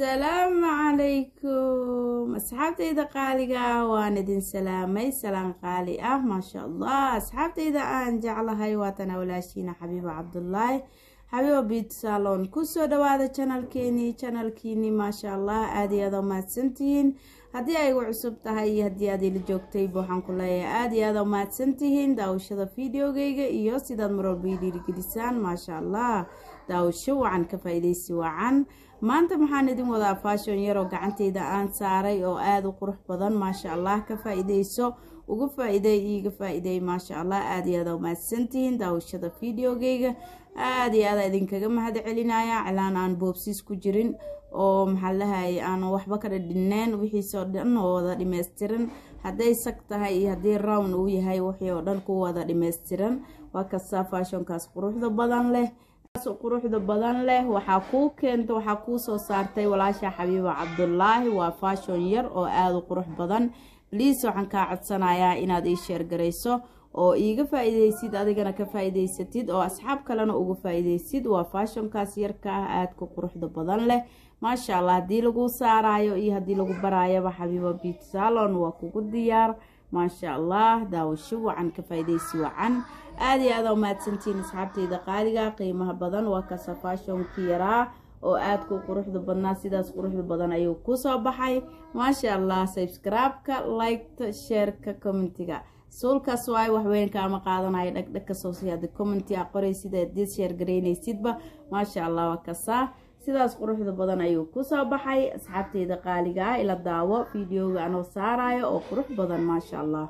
asalaamu calaykum asxaabtayda qaaliga ah waan idin salaamay salaan qaali ah maasha allah asxaabtayda aan jeclahay waatana walaashiina xabiibo cabdulaahi xabiibo biuty salon kusoo dhawaada janalkeenii janalkiini maasha allah aad iyo aada mahadsantihiin haddii ay igu cusub tahay iyo haddii aad ila joogtayba waxaan ku leeyahay aada iyo aada u mahadsantihiin daawashada videogeyga iyo sidaad marwalba ii dhiirigelisaan maasha allah daawasho wacan ka faa-idaysi wacan maanta maxaan idin wadaa faashon yaroo gacantayda aan saaray oo aada u qurux badan maasha allah ka faa-idayso uga faa-iiday iiga faa maasha allah aada iyo aada umahadsantihiin daawashada videogeyga aad iyo aada idinkaga mahad celinaya cilaan aan boobsiis ku jirin oo maxaa lahayay aanu waxba ka dhadhineen wixiisoo dhan wada dhimaystiran hadday sag tahay iyo haddii rown uu yahay wixii oo dhan ku wada dhimaystiran waa kastaa faashonkaas quruxda badan leh quruxda badan leh waxaa kuu keenta waxaa kuu soo saartay walaasha xabiiba cabdulaahi waa fashon yar oo aada u qurux badan bliis waxaan kaa codsanayaa inaad ii sheergarayso oo iiga faa-iideysid adigana ka faa'iidaysatid oo asxaab kalena uga faa-iideysid waa faashonkaas yarka ah aada ku quruxda badan leh maasha allah haddii lagu saaraayo iyo haddii lagu baraayaba xabiiba biit salon waa kugu diyaar maasha allah daawasho wacan ka faa wacan aada iyo aada u mahadsantiin asxaabtayda qaadiga qiimaha badan waa kasa faashonki yaraa oo aadka u quruxda badnaa sidaas quruxda badan ayuu kusoo baxay maasha allah ka liketa sheerka commentiga suulkaas waay waxweyn kaama qaadanaya dhagdhag kasoo si hadda commenti a qoray sida sheer garaynaysidba maasha allah waa kasaa sidaas quruxda badan ayuu kusoo baxay asxaabteyda qaaliga ah ila daawo videoga anoo saaraayo oo qurux badan maasha allah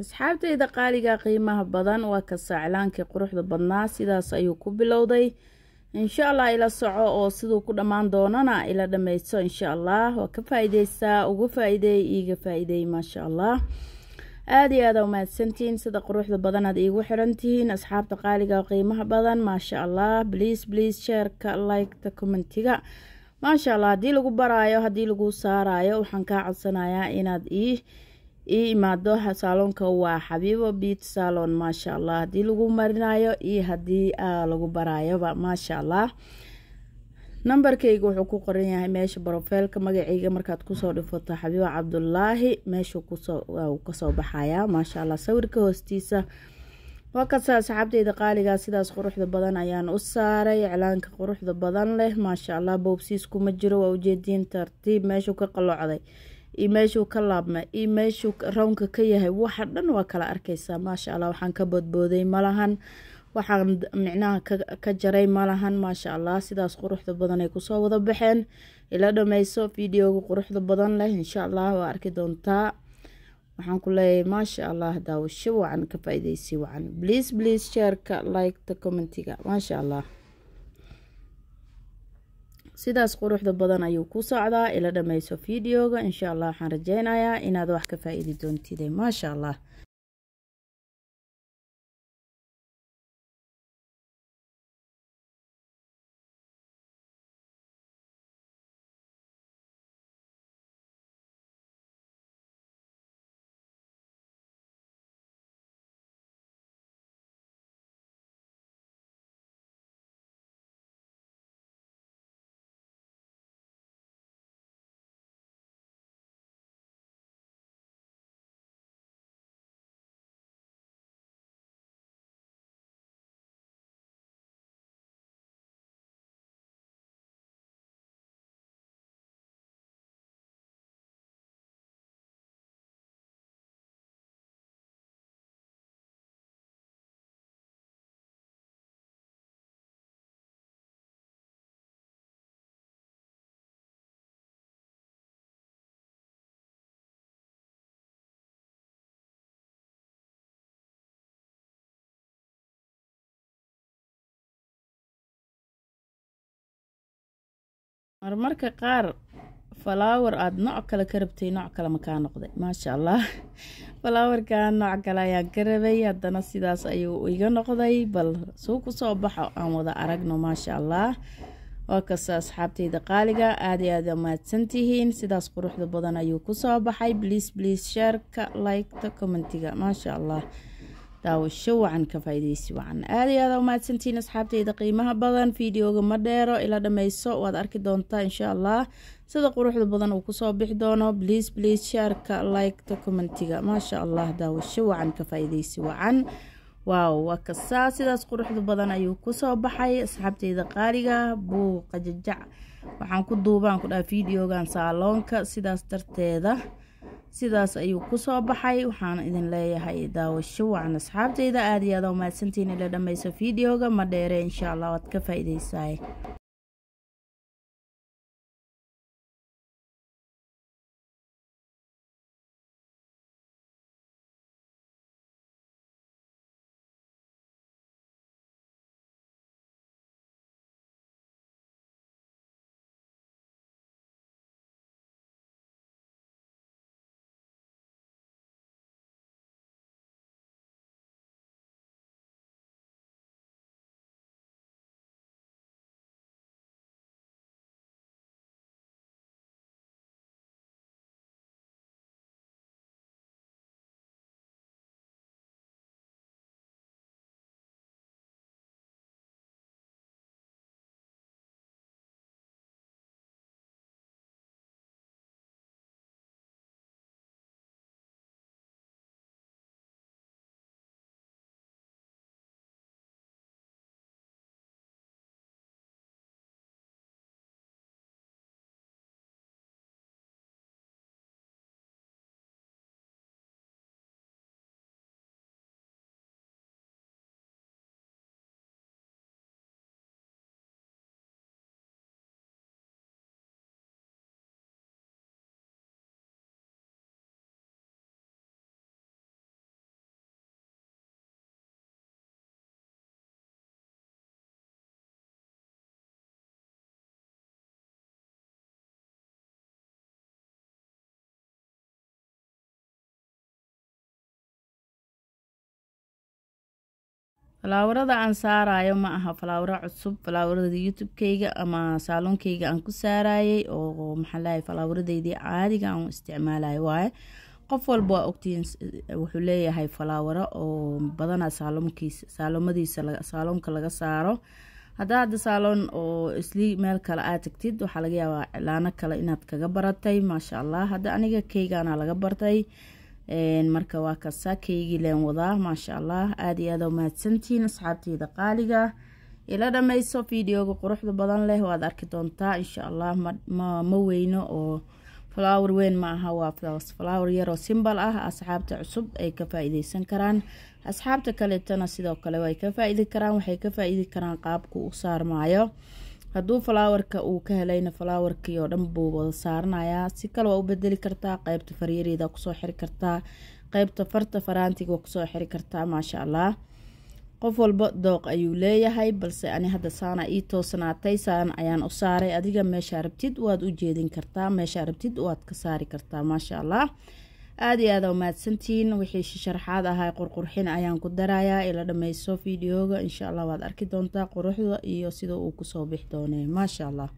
asxaabtayda qaaliga qiimaha badan waa ka saaclaankii quruxda badnaa sidaas ayuu ku bilowday insha allah ila soco oo siduu ku dhammaan doonana ila dhammaysto insha allah waa ka faa-iideysaa uga faa iiga faa maasha allah aada iyo aada umahadsantihiin sida quruxda badan aad iigu xiran asxaabta qaaliga qiimaha badan maasha allah bliis bliis sheerka liketa commentiga maasha allah haddii lagu baraayo haddii lagu saarayo waxaan kaa codsanayaa inaad ii ii imaado saaloonka waa xabiibo biit salon maasha allah haddii lagu marinayo iyo haddii lagu baraayoba maasha allah nambarkayga wuxuu ku qoran yahay meesha brofeilka magacayga markaad kusoo dhifato xabiibo cabdulaahi meeshuu kasoo baxaya maasha allah sawirka hoostiisa waa kasa qaaligaa sidaas quruxda badan ayaan u saaray iclaanka quruxda badan leh maasha allah boobsiiskuma jiro waa ujeediin tartiib meeshuu ka qalocday iyo meeshuu ka laabma iyo meeshuu rownka ka yahay waxa dhan waa kala arkaysaa maasha allah waxaan ka boodbooday malahan waxaan micnaha ka jaray malahan maasha allah sidaas quruxda badan ay kusoo wada baxeen ila dhameyso videoga quruxda badan leh insha allah waa arki doontaa waxaan ku leeyahay maasha allah daawasho wacan ka faa wacan bliis bliis sheerka like commentiga maasha allah sidaas quruxda badan ayuu ku socdaa ila dhammayso fideoga insha allah waxaan rajaynayaa inaad wax ka faa'iidi doontide maasha allah marmarka qaar falaawar aad nooc kale ka rabtay nooc kale makaa noqday maasha allah falaawarka nooc kale ayaa ka rabay haddana sidaas ayuu iga noqday bal suu ku soo baxo aan wada aragno maasha allah waa kasta asxaabtayda qaaliga aada iyo aada mahadsantihiin sidaas quruxda badan ayuu kusoo baxay bliis bliis sheerka liketa commentiga maasha allah daawasho wacan ka faaideysi wacan aad iyo aada umahadsantiin asxaabteyda qiimaha badan videoga ma dheero ila dhameyso waad arki doontaa insha allah sida quruxda badan uu kusoo bixi doono bliis bliis shaarka liketa commentiga maasha allah daawasho wacan ka faaideysi wacan waaw waa kasaa sidaas quruxda badan ayuu kusoo baxay asxaabteyda qaaliga buuqa jajac waxaan ku duubaan ku dhaha videogan saaloonka sidaas darteeda sidaas ayuu kusoo baxay waxaana idin leeyahay daawasho wacan asxaabtayda aada iyaada u mahadsantiin ila dhammayso fideoga ma dheere insha allah waad ka faa falaawarada aan saarayo ma aha falaawaro cusub falaawarada youtubekayga ama saaloonkayga aan ku saarayay oo maxaalahay falaawaradaydii caadiga aan isticmaalayo waaye qof walba waa ogtiin wuxuu leeyahay falaawaro oo badanaa saaloonkiisa saaloomadiisa saaloonka laga saaro haddaa hadda saaloon oo isli meel kale aad tagtid waxaa laga yaabaa cilaano kale inaad kaga baratay maasha allah hadda aniga kaygaana laga bartay marka waa kasaa kaygii leen wadaa maasha allah aada iyo aad mahadsantihiin asxaabteyda qaaliga ila dhammayso videoga quruxda badan leh waad arki doontaa insha allah ma weyno oo flower weyn ma aha waa flower yaroo simbal ah asxaabta cusub ay ka faaiideysan karaan asxaabta kaleetana sidoo kale way ka faa karaan waxay ka faa karaan qaabku u saarmaayo hadduu falaawarka uu ka helayna falaawarkii oo dhan buu wada saaranayaa si kale waa u bedeli kartaa qeybta faryareeda kusoo xiri kartaa qeybta farta faraantiga kusoo xiri kartaa maasha allah qof walba dooq ayuu leeyahay balse ani hadda saana ii toosnaatay saan ayaan u saaray adiga meesha rabtid waad u jeedin kartaa meesha rabtid waad ka saari kartaa maasha allah aad iyo aad a mahadsantihiin wixii sharaxaad ahaa qurqurxin ayaan ku darayaa ila dhammayso fideoga insha allah waad arki doontaa quruxda iyo sida uu kusoo bixi doonee maasha allah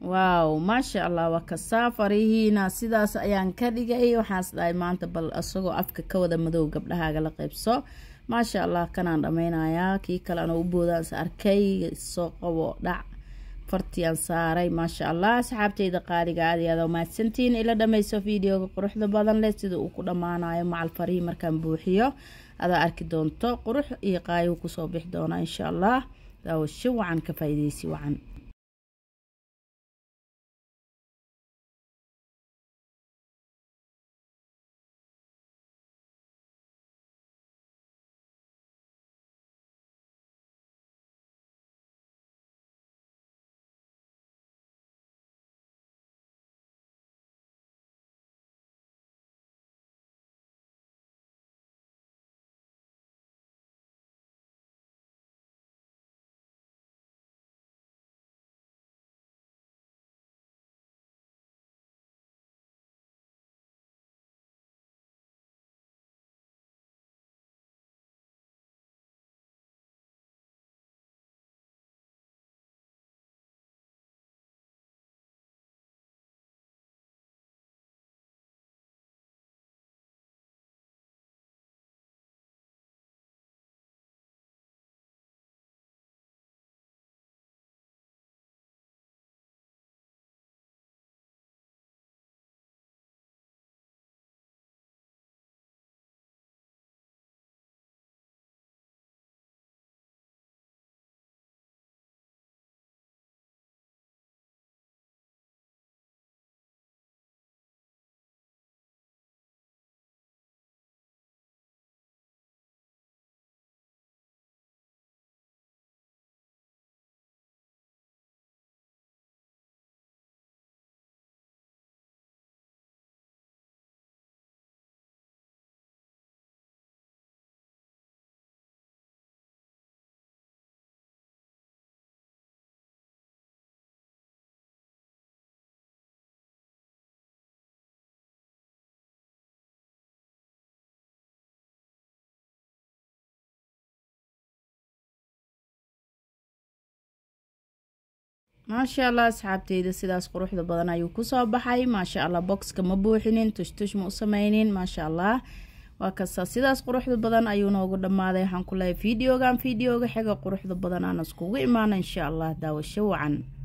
waaw maasha allah waa kasaa farihiina sidaas ayaan ka dhigay waxaas dhahay maanta bal isagoo afka ka wada madow gabdhahaaga la qaybso maasha allah kanaan dhameynayaa kii kaleana u boodaansa arkay soo qabo dhac fartiaan saaray maasha allah asxaabteyda qaaliga aadyaada mahadsantiin ila dhameyso videoga quruxda badan leh sida uu ku dhammaanayo macal farihi markaan buuxiyo adaa arki doonto qurux iyo qaayuu kusoo bixi doona insha allah daawasho wacan ka faa'iideysi wacan maasha allah asxaabteyda sidaas quruxda badan ayuu kusoo baxay maasha allah boxka ma buuxinin tushtush ma u samaynin maasha allah waa kasta sidaas quruxda badan ayuu noogu dhammaaday waxaan ku lehay videogan videoga xega quruxda badan aan iskugu imaana insha allah daawasho wacan